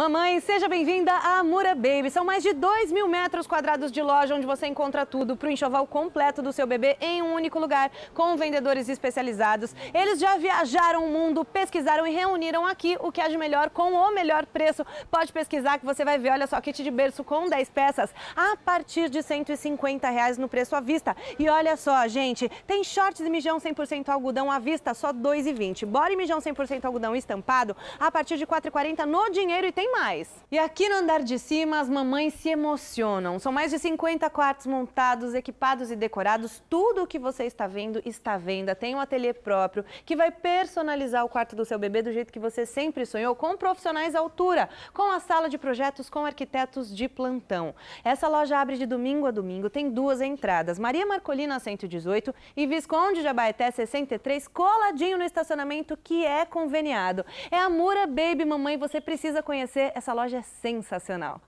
Mamãe, seja bem-vinda à Amura Baby. São mais de 2 mil metros quadrados de loja onde você encontra tudo para o enxoval completo do seu bebê em um único lugar, com vendedores especializados. Eles já viajaram o mundo, pesquisaram e reuniram aqui o que há de melhor com o melhor preço. Pode pesquisar que você vai ver, olha só, kit de berço com 10 peças a partir de R$ 150 reais no preço à vista. E olha só, gente, tem shorts e mijão 100% algodão à vista, só R$ 2,20. Bora e mijão 100% algodão estampado a partir de R$ 4,40 no dinheiro e tem mais. E aqui no andar de cima, as mamães se emocionam. São mais de 50 quartos montados, equipados e decorados. Tudo o que você está vendo está à venda. Tem um ateliê próprio que vai personalizar o quarto do seu bebê do jeito que você sempre sonhou, com profissionais à altura, com a sala de projetos com arquitetos de plantão. Essa loja abre de domingo a domingo, tem duas entradas. Maria Marcolina 118 e Visconde de 63, coladinho no estacionamento que é conveniado. É a Mura Baby Mamãe, você precisa conhecer você, essa loja é sensacional.